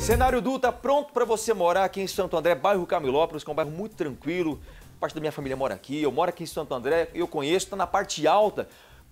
Cenário Du tá pronto para você morar aqui em Santo André, bairro Camilópolis, que é um bairro muito tranquilo. Parte da minha família mora aqui, eu moro aqui em Santo André, eu conheço, está na parte alta.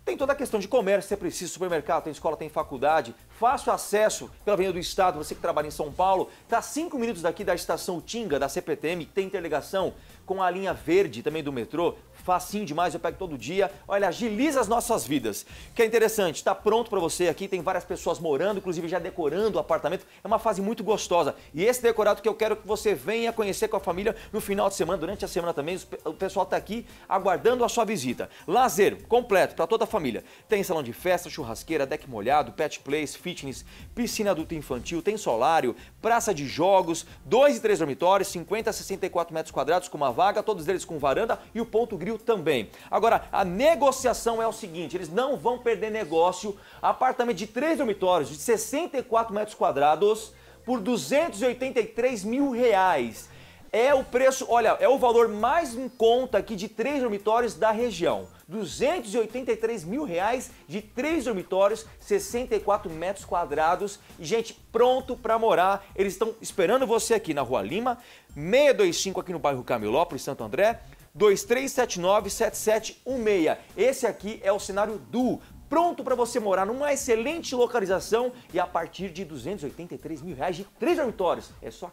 Tem toda a questão de comércio, você precisa, supermercado, tem escola, tem faculdade, fácil acesso pela Avenida do Estado, você que trabalha em São Paulo, está a 5 minutos daqui da estação Tinga, da CPTM, que tem interligação com a linha verde também do metrô, facinho demais, eu pego todo dia, olha, agiliza as nossas vidas. O que é interessante, está pronto para você aqui, tem várias pessoas morando, inclusive já decorando o apartamento, é uma fase muito gostosa. E esse decorado que eu quero que você venha conhecer com a família no final de semana, durante a semana também, o pessoal está aqui aguardando a sua visita. Lazer completo para toda a família família. Tem salão de festa, churrasqueira, deck molhado, pet place, fitness, piscina adulta infantil, tem solário, praça de jogos, dois e três dormitórios, 50 a 64 metros quadrados com uma vaga, todos eles com varanda e o ponto grill também. Agora, a negociação é o seguinte, eles não vão perder negócio. Apartamento de três dormitórios de 64 metros quadrados por 283 mil reais. É o preço, olha, é o valor mais em conta aqui de três dormitórios da região. 283 mil reais de três dormitórios, 64 metros quadrados. E, gente, pronto para morar. Eles estão esperando você aqui na Rua Lima, 625 aqui no bairro Camilópolis, Santo André. 2379-7716. Esse aqui é o cenário do pronto para você morar numa excelente localização e a partir de 283 mil reais de três dormitórios. É só